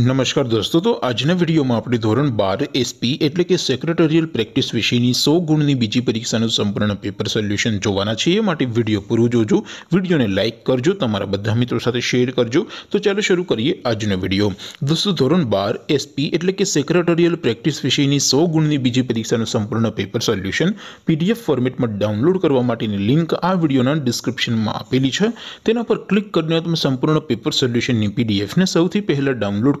નમસ્કાર દોસ્તો તો આજના વિડીયોમાં આપણે ધોરણ બાર એસપી એટલે કે સેક્રેટરિયલ પ્રેક્ટિસ વિષયની સો ગુણની બીજી પરીક્ષાનું સંપૂર્ણ પેપર સોલ્યુશન જોવાના છીએ એ માટે વિડીયો પૂરું જોજો વિડીયોને લાઇક કરજો તમારા બધા મિત્રો સાથે શેર કરજો તો ચાલો શરૂ કરીએ આજનો વિડીયો દોસ્તો ધોરણ બાર એસપી એટલે કે સેક્રેટરિયલ પ્રેક્ટિસ વિષયની સો ગુણની બીજી પરીક્ષાનું સંપૂર્ણ પેપર સોલ્યુશન પીડીએફ ફોર્મેટમાં ડાઉનલોડ કરવા માટેની લિંક આ વિડીયોના ડિસ્ક્રિપ્શનમાં આપેલી છે તેના પર ક્લિક કરીને તમે સંપૂર્ણ પેપર સોલ્યુશનની પીડીએફને સૌથી પહેલાં ડાઉનલોડ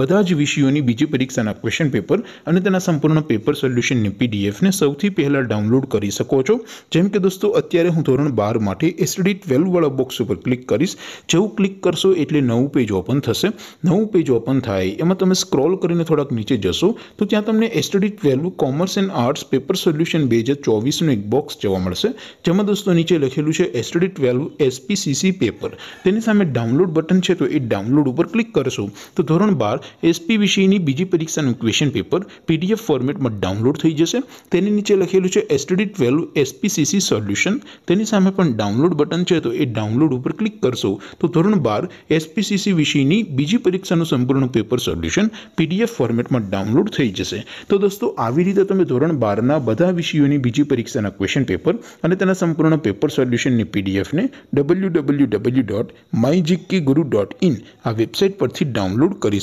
બધા જ વિષયોની બીજી પરીક્ષાના ક્વેશ્ચન પેપર અને તેના સંપૂર્ણના પેપર સોલ્યુશન ને પીડીએફ ને સૌથી પહેલા ડાઉનલોડ કરી શકો છો જેમ કે દોસ્તો અત્યારે હું ધોરણ 12 માટે STD 12 વાળો બોક્સ ઉપર ક્લિક કરીશ જેવું ક્લિક કરશો એટલે નવું પેજ ઓપન થશે નવું પેજ ઓપન થાય એમાં તમે સ્ક્રોલ કરીને થોડક નીચે જશો તો ત્યાં તમને STD 12 નું commerce and arts paper solution batch 24 નો એક બોક્સ જોવા મળશે જેમાં દોસ્તો નીચે લખેલું છે STD 12 SPCC પેપર તેની સાથે અમે ડાઉનલોડ બટન છે તો એ ડાઉનલોડ ઉપર ક્લિક કરશો તો ધોરણ વાર એસપી વિષયની બીજી પરીક્ષાનું ક્વેશ્ચન પેપર પીડીએફ ફોર્મેટમાં ડાઉનલોડ થઈ જશે તેની નીચે લખેલું છે એસટીડી ટ્વેલ્વ એસપીસીસી સોલ્યુશન તેની સામે પણ ડાઉનલોડ બટન છે તો એ ડાઉનલોડ ઉપર ક્લિક કરશો તો ધોરણ બાર એસપીસીસી વિષયની બીજી પરીક્ષાનું સંપૂર્ણ પેપર સોલ્યુશન પીડીએફ ફોર્મેટમાં ડાઉનલોડ થઈ જશે તો દોસ્તો આવી રીતે તમે ધોરણ બારના બધા વિષયોની બીજી પરીક્ષાના ક્વેશ્ચન પેપર અને તેના સંપૂર્ણ પેપર સોલ્યુશનની પીડીએફને W W W dot my guru dot in આ વેબસાઇટ પરથી ડાઉનલોડ કરી